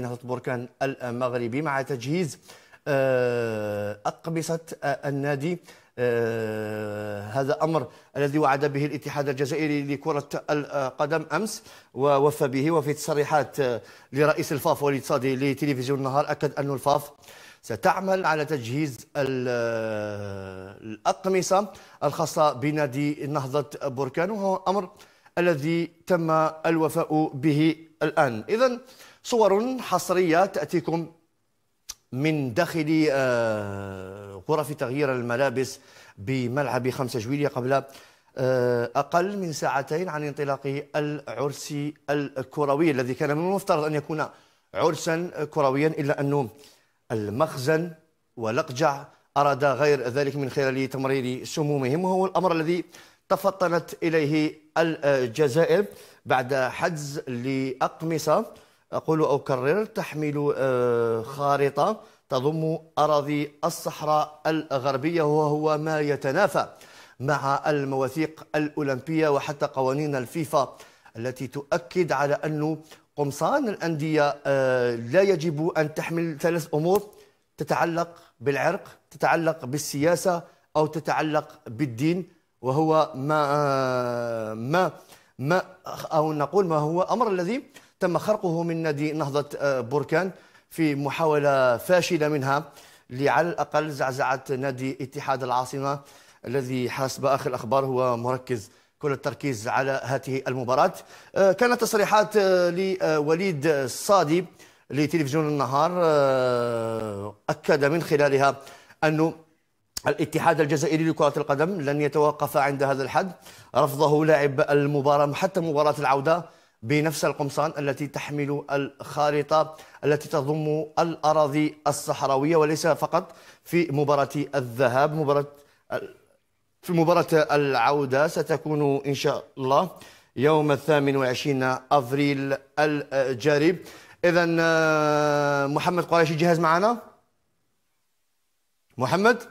نهضة بركان المغربي مع تجهيز آه، أقمصة آه، النادي آه، هذا أمر الذي وعد به الاتحاد الجزائري لكرة القدم أمس ووفى به وفي تصريحات لرئيس الفاف وليد لتلفزيون النهار أكد أن الفاف ستعمل على تجهيز الأقمصة الخاصة بنادي نهضة بركان وهو أمر الذي تم الوفاء به الآن إذن صور حصرية تأتيكم من داخل آه، غرف تغيير الملابس بملعب خمسة جويلية قبل آه، أقل من ساعتين عن انطلاق العرس الكروي الذي كان من المفترض أن يكون عرسا كرويا إلا أنه المخزن ولقجع أراد غير ذلك من خلال تمرير سمومهم وهو الأمر الذي تفطنت إليه الجزائر بعد حجز لأقمصة أقول أو كرر تحمل آه، خارطة تضم أراضي الصحراء الغربية وهو ما يتنافى مع المواثيق الأولمبية وحتى قوانين الفيفا التي تؤكد على أن قمصان الأندية آه، لا يجب أن تحمل ثلاث أمور تتعلق بالعرق تتعلق بالسياسة أو تتعلق بالدين وهو ما آه، ما ما أو نقول ما هو أمر الذي تم خرقه من نادي نهضة آه، بركان في محاولة فاشلة منها لعلى الأقل زعزعت نادي اتحاد العاصمة الذي حسب آخر الأخبار هو مركز كل التركيز على هذه المباراة آه، كانت تصريحات آه، لوليد الصادي لتلفزيون النهار أكد من خلالها أنه الاتحاد الجزائري لكرة القدم لن يتوقف عند هذا الحد رفضه لاعب المباراة حتى مباراة العودة بنفس القمصان التي تحمل الخارطة التي تضم الأراضي الصحراوية وليس فقط في مباراة الذهاب مباراة في مباراة العودة ستكون إن شاء الله يوم الثامن وعشرين أفريل الجاري إذا آه، محمد قريشي جهز معنا محمد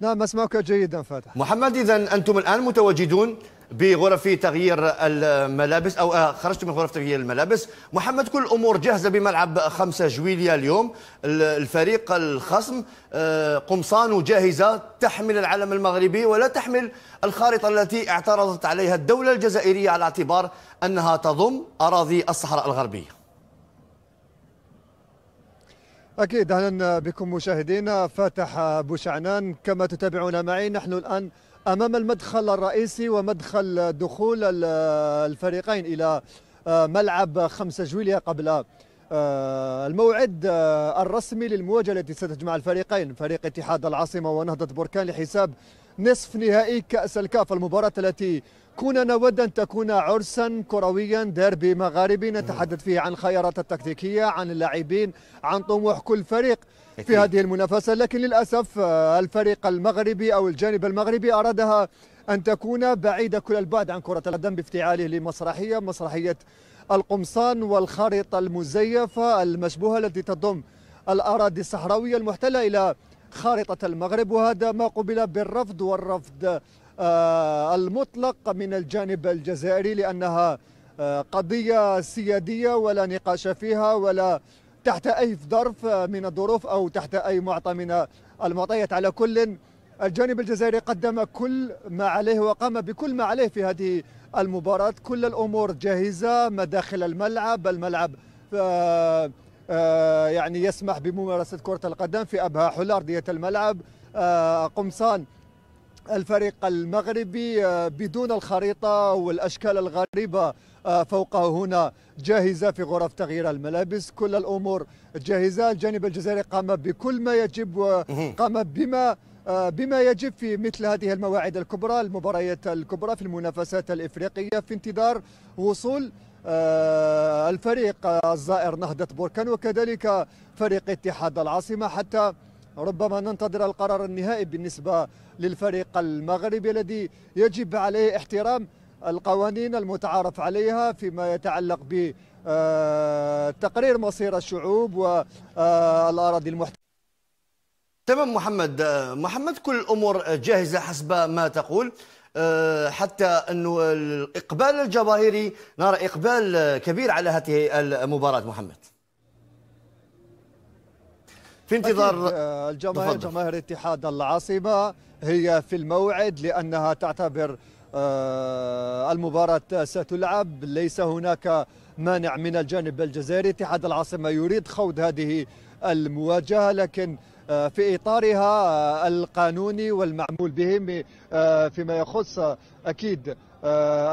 نعم أسمعك جيدا فاتح محمد إذا أنتم الآن متواجدون بغرف تغيير الملابس أو آه، خرجت من غرف تغيير الملابس محمد كل الأمور جاهزة بملعب 5 جويلية اليوم الفريق الخصم آه، قمصانه جاهزة تحمل العلم المغربي ولا تحمل الخارطة التي اعترضت عليها الدولة الجزائرية على اعتبار أنها تضم أراضي الصحراء الغربية أكيد أهلا بكم مشاهدينا فتح بوشعنان كما تتابعون معي نحن الآن أمام المدخل الرئيسي ومدخل دخول الفريقين إلى آه، ملعب خمسة جويلية قبل آه، الموعد آه، الرسمي للمواجهة التي ستجمع الفريقين فريق اتحاد العاصمة ونهضة بركان لحساب نصف نهائي كأس الكاف المباراة التي كنا نود أن تكون عرسا كرويا ديربي مغاربي نتحدث فيه عن الخيارات التكتيكية عن اللاعبين عن طموح كل فريق في هذه المنافسة لكن للأسف الفريق المغربي أو الجانب المغربي أرادها أن تكون بعيدة كل البعد عن كرة القدم بافتعاله لمسرحية مسرحية القمصان والخريطة المزيفة المشبوهة التي تضم الأراضي الصحراوية المحتلة إلى خارطة المغرب وهذا ما قبل بالرفض والرفض آه، المطلق من الجانب الجزائري لأنها آه، قضية سيادية ولا نقاش فيها ولا تحت أي ظرف آه، من الظروف أو تحت أي معطى من المعطيات على كل الجانب الجزائري قدم كل ما عليه وقام بكل ما عليه في هذه المباراة كل الأمور جاهزة مداخل الملعب الملعب يعني يسمح بممارسة كرة القدم في أبها حلى أرضية الملعب قمصان الفريق المغربي آه، بدون الخريطة والأشكال الغريبة آه، فوقه هنا جاهزة في غرف تغيير الملابس كل الأمور جاهزة الجانب الجزائري قام بكل ما يجب وقام بما آه، بما يجب في مثل هذه المواعيد الكبرى المباريات الكبرى في المنافسات الإفريقية في انتظار وصول الفريق الزائر نهضة بركان وكذلك فريق اتحاد العاصمة حتى ربما ننتظر القرار النهائي بالنسبة للفريق المغربي الذي يجب عليه احترام القوانين المتعارف عليها فيما يتعلق ب آه، تقرير مصير الشعوب والأراضي آه، المحتلة تمام محمد آه، محمد كل الأمور جاهزة حسب ما تقول حتى أنه الإقبال الجماهيري نرى إقبال كبير على هذه المباراة محمد في انتظار آه، الجماهير جماهير اتحاد العاصمة هي في الموعد لأنها تعتبر آه، المباراة ستلعب ليس هناك مانع من الجانب الجزائري اتحاد العاصمة يريد خوض هذه المواجهة لكن آه، في إطارها القانوني والمعمول به فيما يخص أكيد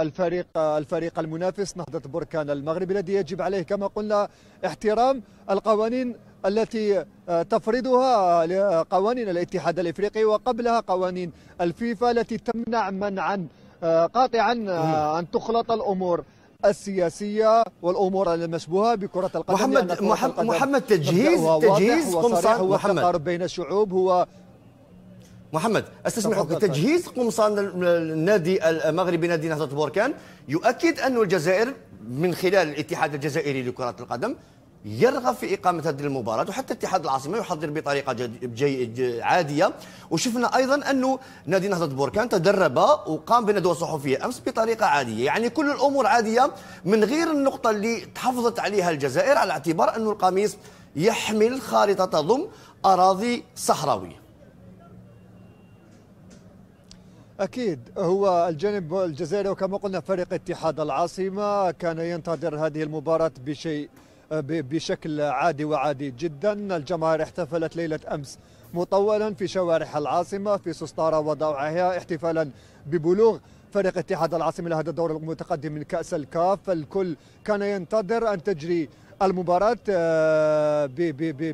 الفريق الفريق المنافس نهضة بركان المغرب الذي يجب عليه كما قلنا احترام القوانين التي آه، تفرضها قوانين الاتحاد الافريقي وقبلها قوانين الفيفا التي تمنع منعا آه، قاطعا آه، ان تخلط الامور السياسيه والامور المشبوهه بكره القدم محمد محمد, محمد تجهيز تجهيز قمصان محمد التقارب بين الشعوب هو محمد استسمحك تجهيز قمصان النادي المغربي نادي نهضه بوركان يؤكد أن الجزائر من خلال الاتحاد الجزائري لكره القدم يرغب في إقامة هذه المباراة وحتى اتحاد العاصمة يحضر بطريقة جي عادية وشفنا أيضا أنه نادي نهضة بوركان تدرب وقام بندوة صحفية أمس بطريقة عادية يعني كل الأمور عادية من غير النقطة اللي تحفظت عليها الجزائر على اعتبار أنه القميص يحمل خارطة تضم أراضي صحراوية أكيد هو الجانب الجزائري وكما قلنا فريق اتحاد العاصمة كان ينتظر هذه المباراة بشيء آه، بشكل عادي وعادي جدا الجماهير احتفلت ليلة أمس مطولا في شوارع العاصمة في سستارة وضوعها احتفالا ببلوغ فريق اتحاد العاصمة لهذا الدور المتقدم من كأس الكاف الكل كان ينتظر أن تجري المباراة آه،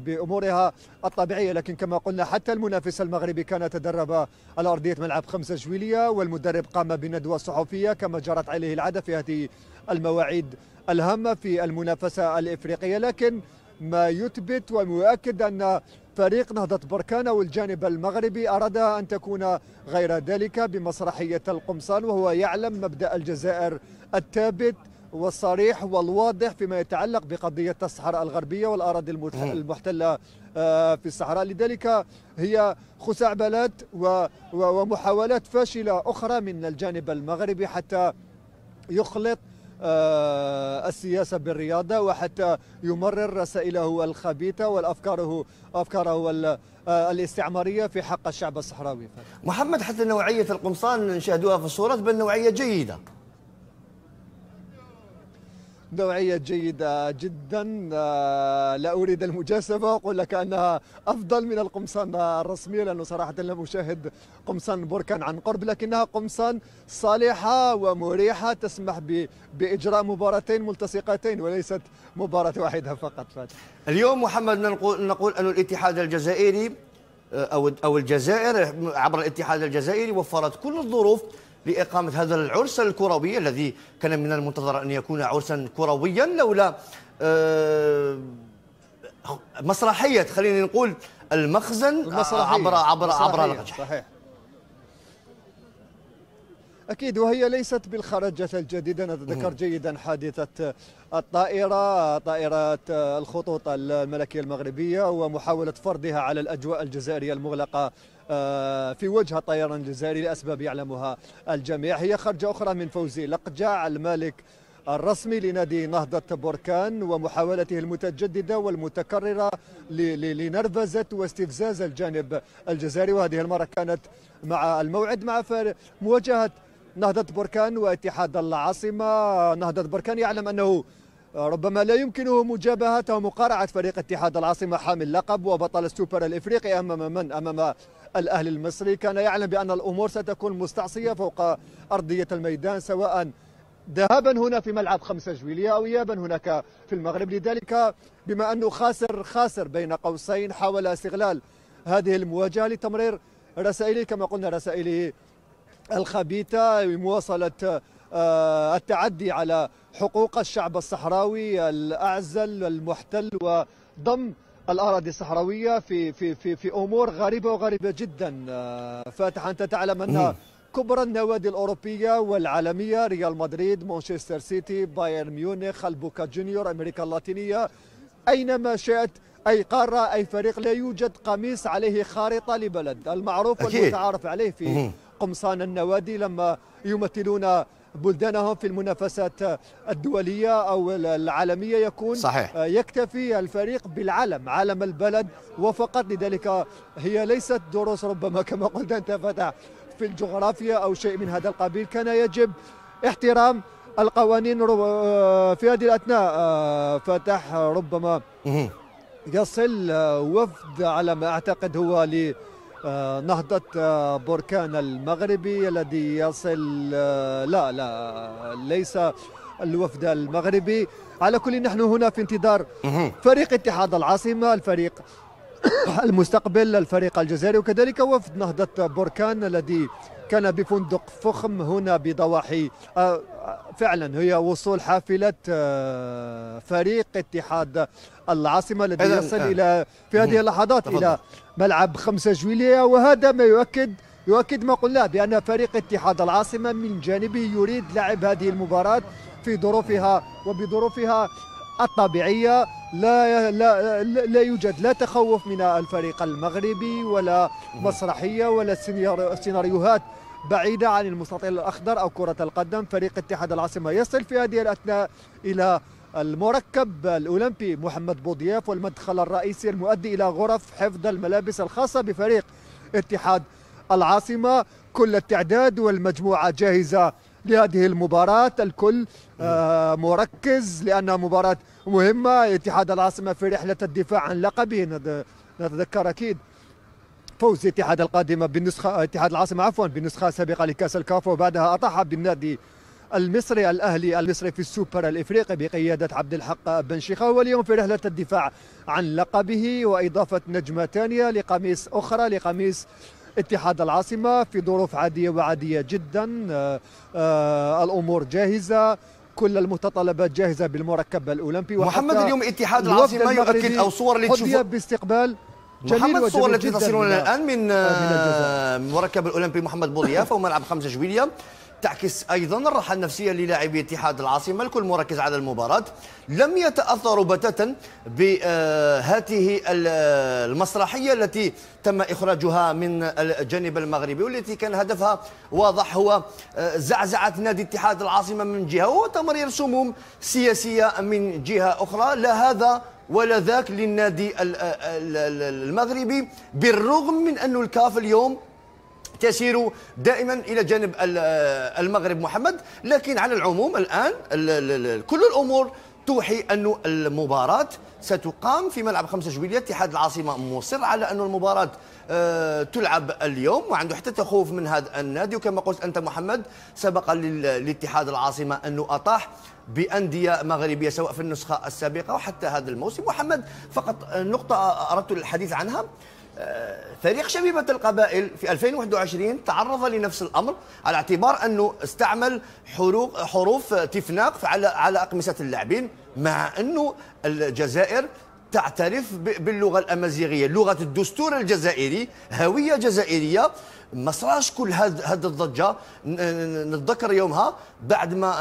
بأمورها الطبيعية لكن كما قلنا حتى المنافس المغربي كان تدرب على أرضية ملعب خمسة جويلية والمدرب قام بندوة صحفية كما جرت عليه العادة في هذه المواعيد الهامة في المنافسة الإفريقية لكن ما يثبت ويؤكد أن فريق نهضة بركان أو الجانب المغربي أراد أن تكون غير ذلك بمسرحية القمصان وهو يعلم مبدأ الجزائر الثابت والصريح والواضح فيما يتعلق بقضية الصحراء الغربية والأراضي المحتلة آه، في الصحراء لذلك هي خسعبلات ومحاولات فاشلة أخرى من الجانب المغربي حتى يخلط آه، السياسة بالرياضة وحتى يمرر رسائله الخبيثة والأفكاره أفكاره آه، الاستعمارية في حق الشعب الصحراوي محمد حتى نوعية القمصان نشاهدوها في الصورة بل نوعية جيدة نوعية جيدة جدا آه، لا أريد المجاسبة أقول لك أنها أفضل من القمصان الرسمية لأنه صراحة لم أشاهد قمصان بركان عن قرب لكنها قمصان صالحة ومريحة تسمح بإجراء مباراتين ملتصقتين وليست مباراة واحدة فقط فاتح. اليوم محمد نقول, نقول أن الاتحاد الجزائري آه، أو أو الجزائر عبر الاتحاد الجزائري وفرت كل الظروف لإقامة هذا العرس الكروي الذي كان من المنتظر أن يكون عرسا كرويا لولا آه، مسرحية خلينا نقول المخزن آه، المسرحية. عبر عبر مسرحية. عبر القدح صحيح أكيد وهي ليست بالخرجة الجديدة أنا جيدا حادثة الطائرة طائرة آه، الخطوط الملكية المغربية ومحاولة فرضها على الأجواء الجزائرية المغلقة آه، في وجه الطيران الجزائري لأسباب يعلمها الجميع هي خرجة أخرى من فوزي لقجع المالك الرسمي لنادي نهضة بركان ومحاولته المتجددة والمتكررة لنرفزة واستفزاز الجانب الجزائري وهذه المرة كانت مع الموعد مع مواجهة نهضة بركان واتحاد العاصمة نهضة بركان يعلم أنه ربما لا يمكنه مجابهة ومقارعه فريق اتحاد العاصمة حامل لقب وبطل السوبر الإفريقي أمام من أمام الأهلي المصري كان يعلم بأن الأمور ستكون مستعصية فوق أرضية الميدان سواء ذهابا هنا في ملعب خمسة جويلية أو إيابا هناك في المغرب لذلك بما أنه خاسر خاسر بين قوسين حاول استغلال هذه المواجهة لتمرير رسائله كما قلنا رسائله الخبيثة لمواصلة آه، التعدي على حقوق الشعب الصحراوي الأعزل المحتل وضم الاراضي الصحراويه في في في في امور غريبه وغريبه جدا آه، فاتح انت تعلم ان كبرى النوادي الاوروبيه والعالميه ريال مدريد مانشستر سيتي بايرن ميونخ البوكا جونيور امريكا اللاتينيه اينما شئت اي قاره اي فريق لا يوجد قميص عليه خارطه لبلد المعروف والمتعارف عليه في قمصان النوادي لما يمثلون بلدانهم في المنافسات الدولية أو العالمية يكون صحيح. آه، يكتفي الفريق بالعلم علم البلد وفقط لذلك هي ليست دروس ربما كما قلت أنت فتح في الجغرافيا أو شيء من هذا القبيل كان يجب احترام القوانين آه، في هذه الأثناء آه، فتح ربما يصل وفد على ما أعتقد هو ل آه، نهضة آه، بركان المغربي الذي يصل آه، لا لا ليس الوفد المغربي على كل نحن هنا في انتظار فريق اتحاد العاصمة الفريق المستقبل الفريق الجزائري وكذلك وفد نهضة بركان الذي كان بفندق فخم هنا بضواحي فعلا هي وصول حافلة آه، فريق اتحاد العاصمة الذي يصل آه. إلى في هذه اللحظات تفضل. إلى ملعب 5 جويلية وهذا ما يؤكد يؤكد ما قلناه بأن فريق اتحاد العاصمة من جانبه يريد لعب هذه المباراة في ظروفها وبظروفها الطبيعية لا, لا, لا يوجد لا تخوف من الفريق المغربي ولا مسرحية ولا سيناريوهات بعيدة عن المستطيل الأخضر أو كرة القدم فريق اتحاد العاصمة يصل في هذه الأثناء إلى المركب الأولمبي محمد بوضياف والمدخل الرئيسي المؤدي إلى غرف حفظ الملابس الخاصة بفريق اتحاد العاصمة كل التعداد والمجموعة جاهزة لهذه المباراة الكل آه، مركز لأنها مباراة مهمة اتحاد العاصمة في رحلة الدفاع عن لقبه نتذكر أكيد فوز اتحاد القادمة بالنسخة اتحاد العاصمة عفوا بالنسخة السابقة لكأس الكاف وبعدها أطاح بالنادي المصري الاهلي المصري في السوبر الافريقي بقياده عبد الحق بن شيخه واليوم في رحله الدفاع عن لقبه واضافه نجمه ثانيه لقميص اخرى لقميص اتحاد العاصمه في ظروف عاديه وعاديه جدا آآ آه، آآ آه، الامور جاهزه كل المتطلبات جاهزه بالمركب الاولمبي محمد اليوم اتحاد العاصمه يؤكد او صور اللي باستقبال محمد الصور التي تصلنا الان من, آه، من المركب آه، الاولمبي محمد بوضياف وملعب خمسه جويليه تعكس أيضا الراحة النفسية للاعبي اتحاد العاصمة الكل مركز على المباراة لم يتأثروا بتاتا بهذه المسرحية التي تم إخراجها من الجانب المغربي والتي كان هدفها واضح هو آه، زعزعة نادي اتحاد العاصمة من جهة وتمرير سموم سياسية من جهة أخرى لا هذا ولا ذاك للنادي المغربي بالرغم من أن الكاف اليوم تسير دائما الى جانب المغرب محمد لكن على العموم الان كل الامور توحي أن المباراة ستقام في ملعب 5 جويلية اتحاد العاصمة مصر على أن المباراة آه، تلعب اليوم وعنده حتى تخوف من هذا النادي وكما قلت أنت محمد سبق لاتحاد العاصمة أنه أطاح بأندية مغربية سواء في النسخة السابقة وحتى هذا الموسم محمد فقط نقطة أردت الحديث عنها آه، فريق شبيبة القبائل في 2021 تعرض لنفس الأمر على اعتبار أنه استعمل حروف تفناق على على أقمسة اللاعبين مع أنه الجزائر تعترف باللغة الأمازيغية لغة الدستور الجزائري هوية جزائرية ما صراش كل هاد هاد الضجه نتذكر يومها بعد ما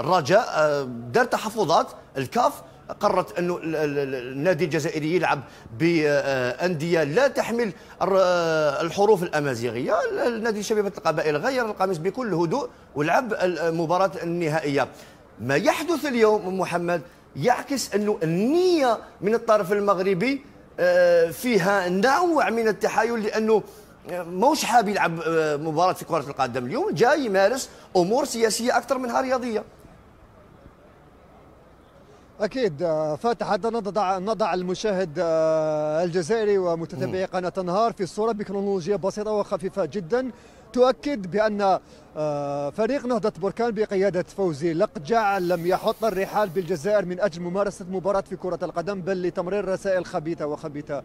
الرجاء آه، آه، دار تحفظات الكاف قررت انه النادي الجزائري يلعب بانديه لا تحمل الحروف الامازيغيه النادي شبيبه القبائل غير القميص بكل هدوء ولعب المباراه النهائيه ما يحدث اليوم محمد يعكس انه النيه من الطرف المغربي آه، فيها نوع من التحايل لانه موش حاب يلعب آه، مباراه في كره القدم اليوم جاي يمارس امور سياسيه اكثر منها رياضيه أكيد آه، فاتح هذا نضع نضع المشاهد آه، الجزائري ومتتبعي قناة نهار في صورة بكرونولوجيا بسيطة وخفيفة جدا تؤكد بأن آه، فريق نهضة بركان بقيادة فوزي لقجع لم يحط الرحال بالجزائر من أجل ممارسة مباراة في كرة القدم بل لتمرير رسائل خبيثة وخبيثة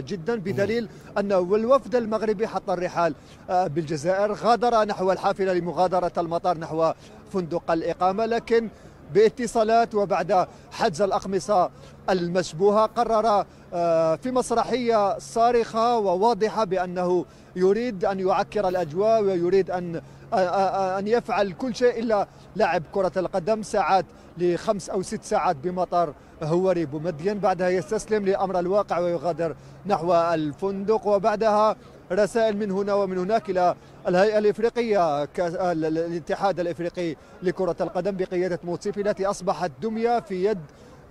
جدا بدليل أن الوفد المغربي حط الرحال بالجزائر غادر نحو الحافلة لمغادرة المطار نحو فندق الإقامة لكن باتصالات وبعد حجز الأقمصة المشبوهة قرر آه، في مسرحية صارخة وواضحة بأنه يريد أن يعكر الأجواء ويريد أن آه، آه، أن يفعل كل شيء إلا لعب كرة القدم ساعات لخمس أو ست ساعات بمطار هوري بومدين بعدها يستسلم لأمر الواقع ويغادر نحو الفندق وبعدها رسائل من هنا ومن هناك إلى الهيئة الإفريقية الاتحاد الإفريقي لكرة القدم بقيادة موتسيبي التي أصبحت دمية في يد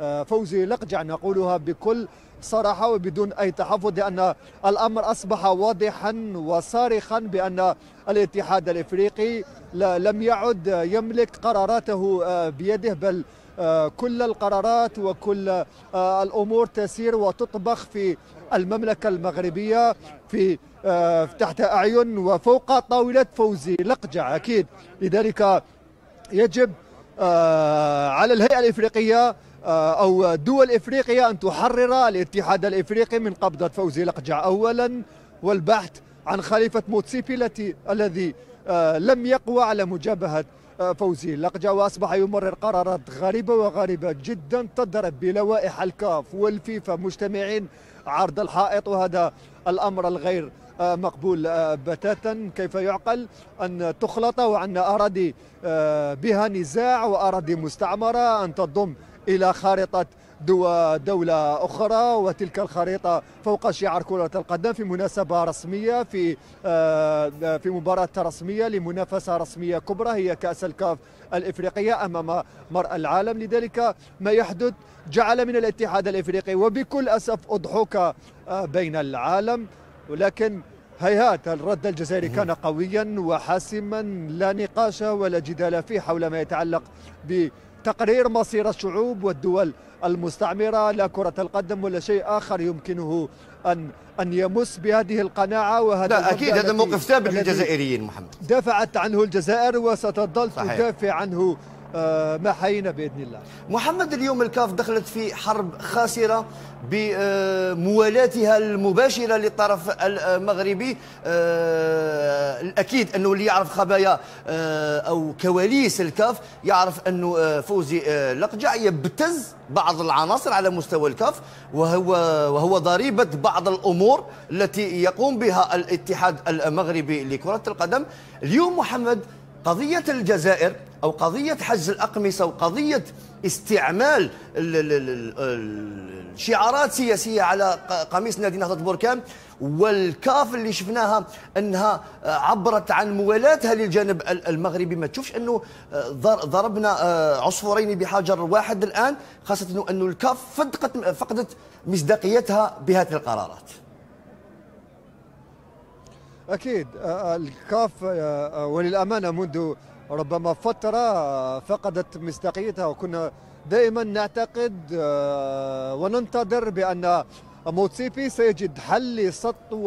آه، فوزي لقجع نقولها بكل صراحة وبدون أي تحفظ لأن الأمر أصبح واضحا وصارخا بأن الاتحاد الإفريقي لم يعد يملك قراراته آه، بيده بل آه، كل القرارات وكل الأمور تسير وتطبخ في المملكة المغربية في آه، تحت أعين وفوق طاولة فوزي لقجع أكيد لذلك يجب آه، على الهيئة الإفريقية آه، أو دول إفريقيا أن تحرر الاتحاد الإفريقي من قبضة فوزي لقجع أولا والبحث عن خليفة موتسيبي التي الذي لم يقوى على مجابهة فوزي لقجع وأصبح يمرر قرارات غريبة وغريبة جدا تضرب بلوائح الكاف والفيفا مجتمعين عرض الحائط وهذا الأمر الغير آه، مقبول آه، بتاتا كيف يعقل أن تخلط وأن أراضي آه، بها نزاع وأراضي مستعمرة أن تضم إلى خارطة دولة أخرى وتلك الخريطة فوق شعار كرة القدم في مناسبة رسمية في آه، في مباراة رسمية لمنافسة رسمية كبرى هي كأس الكاف الإفريقية أمام مرأى العالم لذلك ما يحدث جعل من الاتحاد الإفريقي وبكل أسف أضحك آه، بين العالم ولكن هيهات الرد الجزائري كان قويا وحاسما لا نقاش ولا جدال فيه حول ما يتعلق ب تقرير مصير الشعوب والدول المستعمرة لا كرة القدم ولا شيء آخر يمكنه أن أن يمس بهذه القناعة وهذا لا أكيد هذا موقف ثابت للجزائريين محمد دافعت عنه الجزائر وستظل تدافع عنه آه، ما حيينا باذن الله. محمد اليوم الكاف دخلت في حرب خاسره بموالاتها المباشره للطرف المغربي آه، الاكيد انه اللي يعرف خبايا آه، او كواليس الكاف يعرف انه فوزي لقجع يبتز بعض العناصر على مستوى الكاف وهو وهو ضريبه بعض الامور التي يقوم بها الاتحاد المغربي لكره القدم اليوم محمد قضيه الجزائر أو قضية حجز الأقمصة وقضية استعمال الشعارات السياسيه على قميص نادي نهضة بركان والكاف اللي شفناها أنها عبرت عن موالاتها للجانب المغربي ما تشوفش أنه آه، ضربنا آه، عصفورين بحجر واحد الآن خاصة أنه الكاف فقدت, فقدت مصداقيتها بهذه القرارات أكيد آه، الكاف وللأمانة منذ ربما فترة فقدت مصداقيتها وكنا دائما نعتقد آه، وننتظر بأن موتسيبي سيجد حل لسطو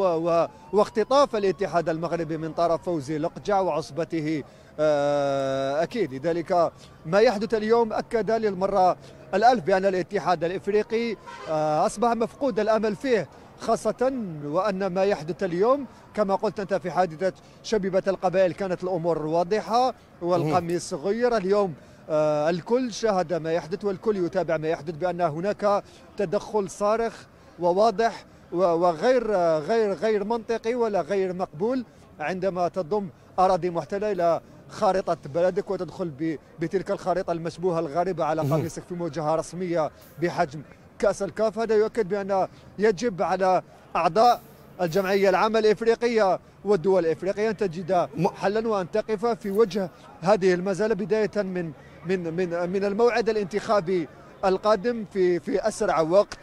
واختطاف الاتحاد المغربي من طرف فوزي لقجع وعصبته آه، أكيد لذلك ما يحدث اليوم أكد للمرة الألف بأن الاتحاد الإفريقي آه، أصبح مفقود الأمل فيه خاصة وأن ما يحدث اليوم كما قلت أنت في حادثة شبيبة القبائل كانت الأمور واضحة والقميص غير اليوم آه الكل شاهد ما يحدث والكل يتابع ما يحدث بأن هناك تدخل صارخ وواضح وغير غير غير منطقي ولا غير مقبول عندما تضم أراضي محتلة إلى خارطة بلدك وتدخل بتلك الخارطة المشبوهة الغريبة على قميصك في مواجهة رسمية بحجم كاس الكاف هذا يؤكد بان يجب على اعضاء الجمعيه العامه الافريقيه والدول الافريقيه ان تجد حلا وان تقف في وجه هذه المزاله بدايه من من من من الموعد الانتخابي القادم في في اسرع وقت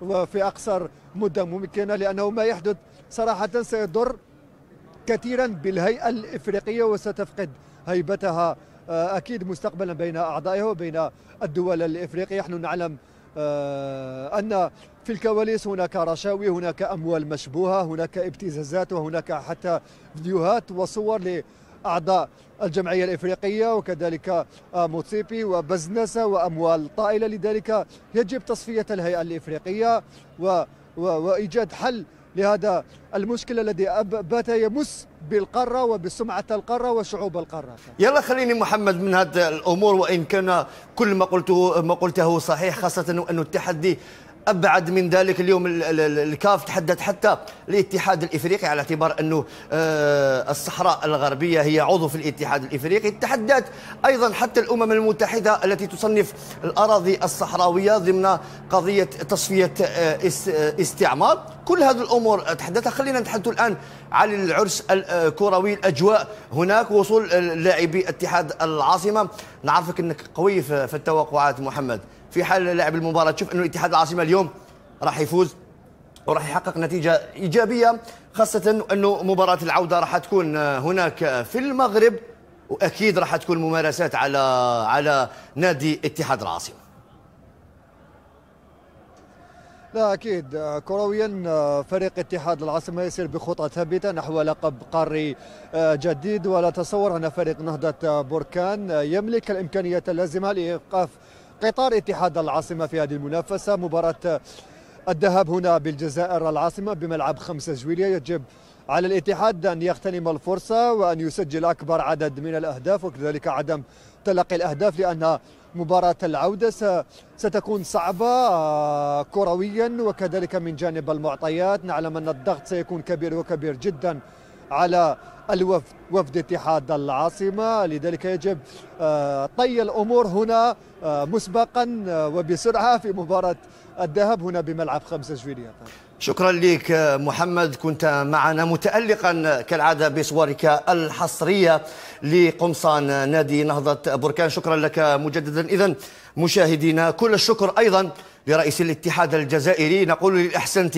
وفي اقصر مده ممكنه لانه ما يحدث صراحه سيضر كثيرا بالهيئه الافريقيه وستفقد هيبتها آه، اكيد مستقبلا بين اعضائها وبين الدول الافريقيه نحن نعلم آه، أن في الكواليس هناك رشاوي هناك أموال مشبوهة هناك ابتزازات وهناك حتى فيديوهات وصور لأعضاء الجمعية الإفريقية وكذلك آه، موتسيبي وبزنسة وأموال طائلة لذلك يجب تصفية الهيئة الإفريقية وإيجاد حل لهذا المشكل الذي بات يمس بالقارة وبسمعة القارة وشعوب القارة يلا خليني محمد من هذه الأمور وإن كان كل ما قلته ما قلته صحيح خاصة أنه التحدي ابعد من ذلك اليوم الكاف تحدث حتى الاتحاد الافريقي على اعتبار انه آه، الصحراء الغربيه هي عضو في الاتحاد الافريقي تحدث ايضا حتى الامم المتحده التي تصنف الاراضي الصحراويه ضمن قضيه تصفيه آه، آه، استعمار كل هذه الامور تحدثها خلينا نتحدث الان عن العرس الكروي الاجواء هناك وصول لاعبي اتحاد العاصمه نعرفك انك قوي في التوقعات محمد في حال لعب المباراه تشوف انه اتحاد العاصمه اليوم راح يفوز وراح يحقق نتيجه ايجابيه خاصه انه مباراه العوده راح تكون هناك في المغرب واكيد راح تكون ممارسات على على نادي اتحاد العاصمه لا اكيد كرويا فريق اتحاد العاصمه يسير بخطى ثابته نحو لقب قاري آه، جديد ولا تصور ان فريق نهضه بركان يملك الامكانيات اللازمه لايقاف قطار اتحاد العاصمة في هذه المنافسة مباراة الذهاب هنا بالجزائر العاصمة بملعب 5 جويلية يجب على الاتحاد أن يغتنم الفرصة وأن يسجل أكبر عدد من الأهداف وكذلك عدم تلقي الأهداف لأن مباراة العودة ستكون صعبة آه، كرويا وكذلك من جانب المعطيات نعلم أن الضغط سيكون كبير وكبير جدا على الوفد وفد اتحاد العاصمة لذلك يجب آه، طي الأمور هنا آه، مسبقا آه، وبسرعة في مباراة الذهاب هنا بملعب خمسة جويلية شكرا لك محمد كنت معنا متألقا كالعادة بصورك الحصرية لقمصان نادي نهضة بركان شكرا لك مجددا إذا مشاهدينا كل الشكر أيضا لرئيس الاتحاد الجزائري نقول للأحسنت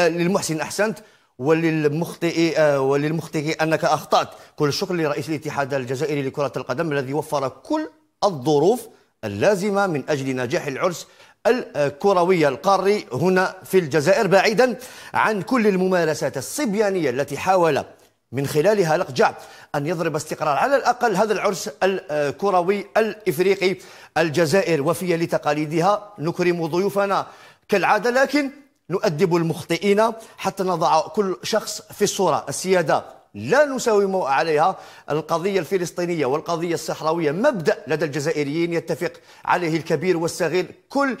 للمحسن أحسنت وللمخطئ آه، وللمخطئ انك اخطات كل الشكر لرئيس الاتحاد الجزائري لكره القدم الذي وفر كل الظروف اللازمه من اجل نجاح العرس الكروية القاري هنا في الجزائر بعيدا عن كل الممارسات الصبيانية التي حاول من خلالها لقجع أن يضرب استقرار على الأقل هذا العرس الكروي الإفريقي الجزائر وفية لتقاليدها نكرم ضيوفنا كالعادة لكن نؤدب المخطئين حتى نضع كل شخص في الصورة السيادة لا نساوم عليها القضية الفلسطينية والقضية الصحراوية مبدأ لدى الجزائريين يتفق عليه الكبير والصغير كل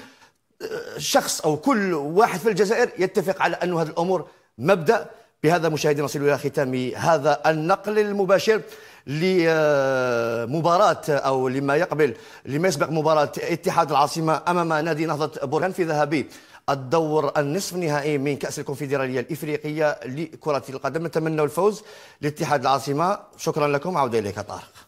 آه، شخص أو كل واحد في الجزائر يتفق على أن هذه الأمور مبدأ بهذا مشاهدينا نصل إلى ختام هذا النقل المباشر لمباراة أو لما يقبل لما يسبق مباراة اتحاد العاصمة أمام نادي نهضة برهان في ذهبي الدور النصف النهائي من كأس الكونفدرالية الإفريقية لكرة القدم نتمنى الفوز لاتحاد العاصمة شكرا لكم عودة إليك طارق